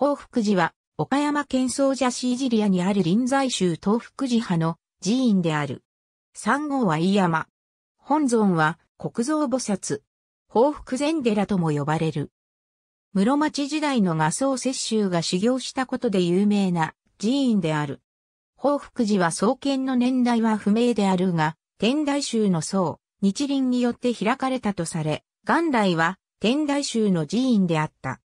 宝福寺は、岡山県総社ージリアにある臨済宗東福寺派の寺院である。三号は飯山。本尊は国蔵菩薩。宝福禅寺とも呼ばれる。室町時代の画僧摂宗が修行したことで有名な寺院である。宝福寺は創建の年代は不明であるが、天台宗の僧、日輪によって開かれたとされ、元来は天台宗の寺院であった。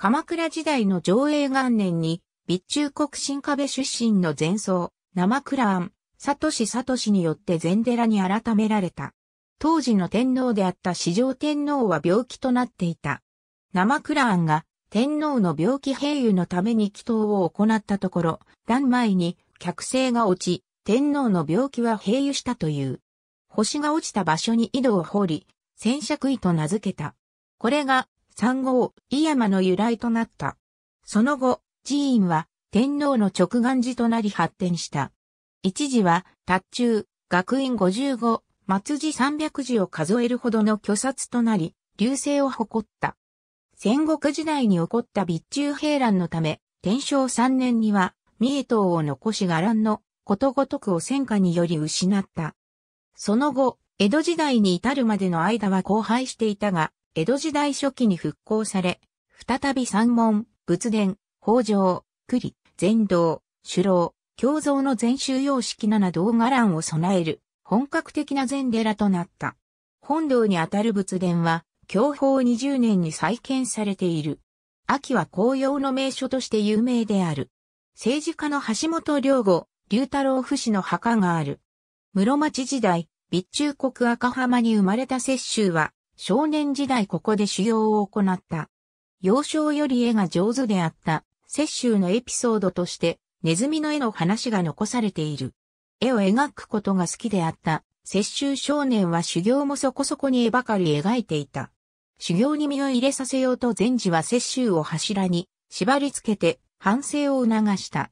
鎌倉時代の上映元年に、備中国新壁出身の前奏、生倉庵、佐藤氏佐藤氏によって禅寺に改められた。当時の天皇であった四条天皇は病気となっていた。生倉庵が天皇の病気併誘のために祈祷を行ったところ、段前に客星が落ち、天皇の病気は併誘したという。星が落ちた場所に井戸を掘り、戦尺井と名付けた。これが産号、井山の由来となった。その後、寺院は天皇の直眼寺となり発展した。一時は、達中、学院55、松寺300寺を数えるほどの巨殺となり、流星を誇った。戦国時代に起こった備中平乱のため、天正3年には、三重島を残し伽藍のことごとくを戦火により失った。その後、江戸時代に至るまでの間は荒廃していたが、江戸時代初期に復興され、再び山門、仏殿、北条、栗、禅道、首楼、胸像の禅宗様式7動伽藍を備える本格的な禅寺となった。本堂にあたる仏殿は、享保20年に再建されている。秋は紅葉の名所として有名である。政治家の橋本良吾、龍太郎夫死の墓がある。室町時代、備中国赤浜に生まれた雪舟は、少年時代ここで修行を行った。幼少より絵が上手であった、雪舟のエピソードとして、ネズミの絵の話が残されている。絵を描くことが好きであった、雪舟少年は修行もそこそこに絵ばかり描いていた。修行に身を入れさせようと禅師は雪舟を柱に縛り付けて反省を促した。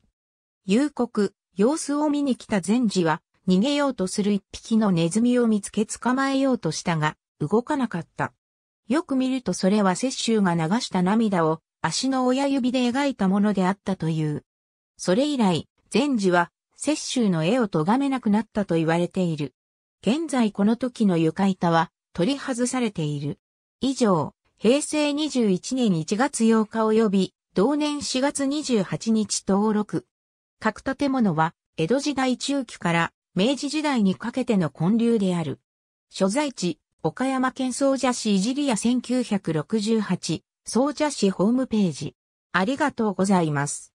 夕刻、様子を見に来た禅師は逃げようとする一匹のネズミを見つけ捕まえようとしたが、動かなかった。よく見るとそれは雪舟が流した涙を足の親指で描いたものであったという。それ以来、禅師は雪舟の絵を咎めなくなったと言われている。現在この時の床板は取り外されている。以上、平成21年1月8日及び同年4月28日登録。各建物は江戸時代中期から明治時代にかけての建立である。所在地、岡山県総社市いじりや1968、総社市ホームページ。ありがとうございます。